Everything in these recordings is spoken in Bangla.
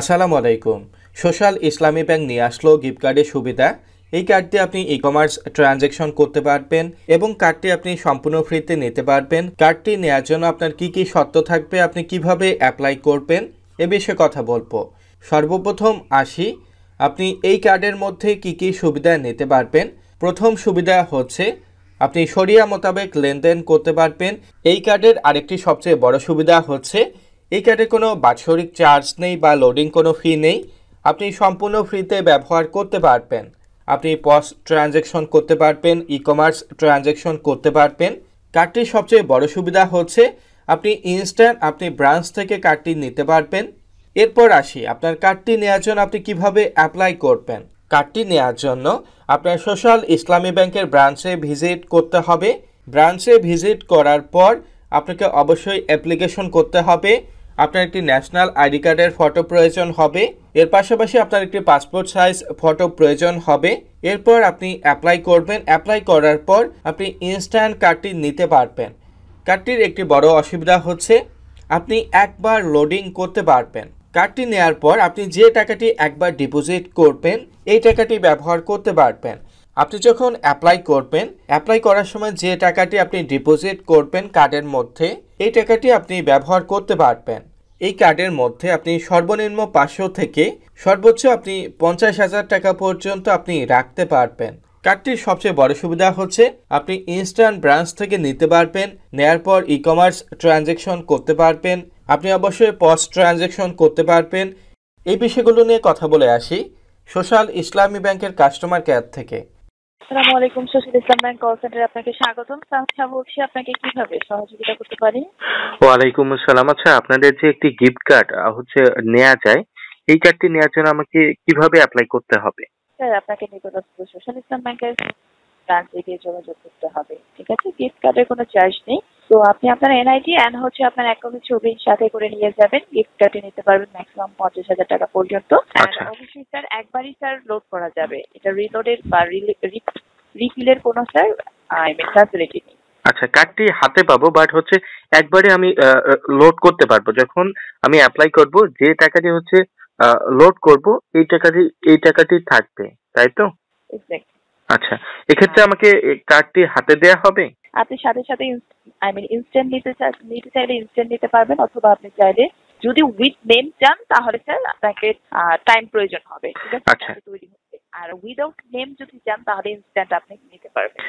আসসালামু আলাইকুম সোশ্যাল ইসলামী ব্যাংক নিয়ে আসলো গিফট কার্ডের সুবিধা এই কার্ডটি আপনি ই কমার্স ট্রানজ্যাকশন করতে পারবেন এবং কার্ডটি আপনি সম্পূর্ণ ফ্রিতে নিতে পারবেন কার্ডটি নেওয়ার জন্য আপনার কি কি শর্ত থাকবে আপনি কিভাবে অ্যাপ্লাই করবেন এ বিষয়ে কথা বলবো সর্বপ্রথম আসি আপনি এই কার্ডের মধ্যে কি কি সুবিধা নিতে পারবেন প্রথম সুবিধা হচ্ছে আপনি সরিয়া মোতাবেক লেনদেন করতে পারবেন এই কার্ডের আরেকটি সবচেয়ে বড় সুবিধা হচ্ছে এই কার্ডে কোনো বাৎসরিক চার্জ নেই বা লোডিং কোনো ফি নেই আপনি সম্পূর্ণ ফ্রিতে ব্যবহার করতে পারবেন আপনি পস ট্রানজ্যাকশন করতে পারবেন ই কমার্স ট্রানজ্যাকশন করতে পারবেন কার্ডটির সবচেয়ে বড় সুবিধা হচ্ছে আপনি ইনস্ট্যান্ট আপনি ব্রাঞ্চ থেকে কার্ডটি নিতে পারবেন এরপর আসি আপনার কার্ডটি নেওয়ার জন্য আপনি কিভাবে অ্যাপ্লাই করবেন কার্ডটি নেওয়ার জন্য আপনার সোশ্যাল ইসলামী ব্যাংকের ব্রাঞ্চে ভিজিট করতে হবে ব্রাঞ্চে ভিজিট করার পর আপনাকে অবশ্যই অ্যাপ্লিকেশন করতে হবে আপনার একটি ন্যাশনাল আইডি কার্ডের ফটো প্রয়োজন হবে এর পাশাপাশি আপনার একটি পাসপোর্ট সাইজ ফটো প্রয়োজন হবে এরপর আপনি অ্যাপ্লাই করবেন অ্যাপ্লাই করার পর আপনি ইনস্ট্যান্ট কার্ডটি নিতে পারবেন কার্ডটির একটি বড় অসুবিধা হচ্ছে আপনি একবার লোডিং করতে পারবেন কার্ডটি নেয়ার পর আপনি যে টাকাটি একবার ডিপোজিট করবেন এই টাকাটি ব্যবহার করতে পারবেন আপনি যখন অ্যাপ্লাই করবেন অ্যাপ্লাই করার সময় যে টাকাটি আপনি ডিপোজিট করবেন কার্ডের মধ্যে এই টাকাটি আপনি ব্যবহার করতে পারবেন এই কার্ডের মধ্যে আপনি সর্বনিম্ন পাঁচশো থেকে সর্বোচ্চ আপনি পঞ্চাশ হাজার টাকা পর্যন্ত আপনি রাখতে পারবেন কার্ডটির সবচেয়ে বড় সুবিধা হচ্ছে আপনি ইনস্ট্যান্ট ব্রাঞ্চ থেকে নিতে পারবেন নেয়ার পর ই কমার্স ট্রানজ্যাকশন করতে পারবেন আপনি অবশ্যই পস ট্রানজ্যাকশন করতে পারবেন এই বিষয়গুলো নিয়ে কথা বলে আসি সোশ্যাল ইসলামী ব্যাংকের কাস্টমার কেয়ার থেকে আসসালামু আলাইকুম সোশ্যাল ইসলাম ব্যাংক কল সেন্টারে আপনাকে স্বাগতম সাহসা বলছি আপনাকে কিভাবে সহযোগিতা করতে পারি ওয়ালাইকুম আসসালাম আচ্ছা আপনাদের যে একটি গিফট কার্ড হচ্ছে নেওয়া যায় এই কার্ডটি নেওয়ার জন্য আমাকে কিভাবে অ্যাপ্লাই করতে হবে স্যার আপনাকে নিকটস্থ সোশ্যাল ইসলাম ব্যাংকের ব্রাঞ্চে গিয়ে যোগাযোগ করতে হবে ঠিক আছে গিফট কার্ডের কোনো চার্জ নেই তো আপনি আপনার এনআইটি অ্যান্ড হচ্ছে আপনার অ্যাকাউন্ট কপি ছবি সাথে করে নিয়ে যাবেন গিফট কার্ডে নিতে পারবেন ম্যাক্সিমাম পঞ্চাশ হাজার টাকা পর্যন্ত অবশ্যই আচ্ছা। স্যার একবারই স্যার লোড করা যাবে এটা রিলোডের বা রিফিলের কোনো স্যার আই মিন ফ্যাসিলিটি নেই আচ্ছা কার্ডটি হাতে পাবো বাট হচ্ছে একবারে আমি লোড করতে পারবো যখন আমি অ্যাপ্লাই করব যে টাকাটি হচ্ছে লোড করব এই টাকাটি এই টাকাটি থাকবে তাই তো আচ্ছা এক্ষেত্রে হ্যাঁ। আমাকে কার্ডটি হাতে দেয়া হবে আপনি সাথে সাথে আই মিন ইনস্ট্যান্ট নিতে নিতে চাইলে ইনস্ট্যান্ট নিতে পারবেন অথবা আপনি চাইলে যদি উইথ নেম চান তাহলে স্যার আপনাকে টাইম প্রয়োজন হবে ঠিক আছে আচ্ছা। তৈরি হতে আর উইদাউট নেম যদি চান তাহলে ইনস্ট্যান্ট আপনি নিতে পারবেন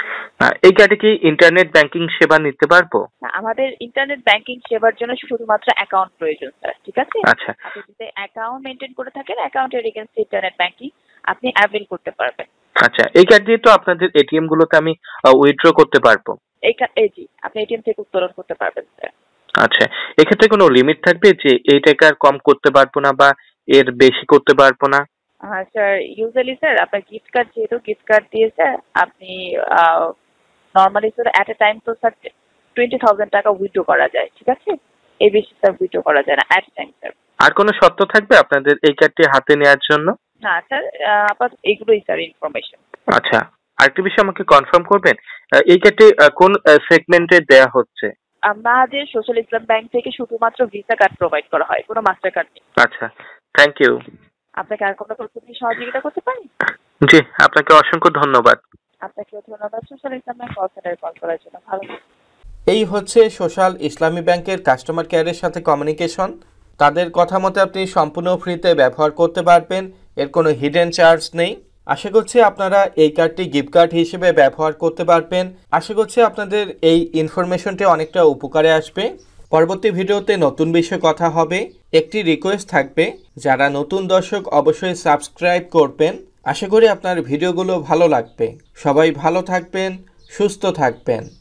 এই কার্ডে কি ইন্টারনেট ব্যাংকিং সেবা নিতে পারবো আমাদের ইন্টারনেট ব্যাংকিং সেবার জন্য শুধুমাত্র অ্যাকাউন্ট প্রয়োজন স্যার ঠিক আছে আচ্ছা আপনি যদি অ্যাকাউন্ট মেনটেন করে থাকেন অ্যাকাউন্টের এগেন্স্ট ইন্টারনেট ব্যাংকিং আপনি অ্যাভেল করতে পারবেন আচ্ছা এই কার্ড দিয়ে তো আপনাদের এটিএম গুলোতে আমি উইথড্র করতে পারবো এই জি আপনি এটিএম থেকে উত্তোলন করতে পারবেন স্যার আচ্ছা এক্ষেত্রে কোনো লিমিট থাকবে যে এই টাকার কম করতে পারবো না বা এর বেশি করতে পারবো না হ্যাঁ স্যার ইউজুয়ালি স্যার আপনার গিফট কার্ড যেহেতু গিফট কার্ড দিয়ে স্যার আপনি normally sir at a time তো স্যার টোয়েন্টি থাউজেন্ড টাকা উইথড্র করা যায় ঠিক আছে এই বেশি স্যার উইথড্র করা যায় না অ্যাট টাইম স্যার আর কোনো শর্ত থাকবে আপনাদের এই কার্ডটি হাতে নেওয়ার জন্য না স্যার আপাতত এইগুলোই স্যার ইনফরমেশন আচ্ছা আরেকটি বিষয় আমাকে কনফার্ম করবেন এই ক্ষেত্রে কোন সেগমেন্টে দেয়া হচ্ছে আমাদের সোশ্যাল ইসলাম ব্যাংক থেকে শুধুমাত্র ভিসা কার্ড প্রোভাইড করা হয় কোনো মাস্টার কার্ড নেই আচ্ছা থ্যাংক ইউ আপনাকে আর কোনো কি সহযোগিতা করতে পারি জি আপনাকে অসংখ্য ধন্যবাদ আপনাকে ধন্যবাদ সোশ্যাল ইসলাম ব্যাংক কল সেন্টারে কল করার জন্য ভালো এই হচ্ছে সোশ্যাল ইসলামী ব্যাংকের কাস্টমার কেয়ারের সাথে কমিউনিকেশন তাদের কথা মতে আপনি সম্পূর্ণ ফ্রিতে ব্যবহার করতে পারবেন এর কোনো হিডেন চার্জ নেই আশা করছি আপনারা এই কার্ডটি গিফট কার্ড হিসেবে ব্যবহার করতে পারবেন আশা করছি আপনাদের এই ইনফরমেশনটি অনেকটা উপকারে আসবে পরবর্তী ভিডিওতে নতুন বিষয়ে কথা হবে একটি রিকোয়েস্ট থাকবে যারা নতুন দর্শক অবশ্যই সাবস্ক্রাইব করবেন আশা করি আপনার ভিডিওগুলো ভালো লাগবে সবাই ভালো থাকবেন সুস্থ থাকবেন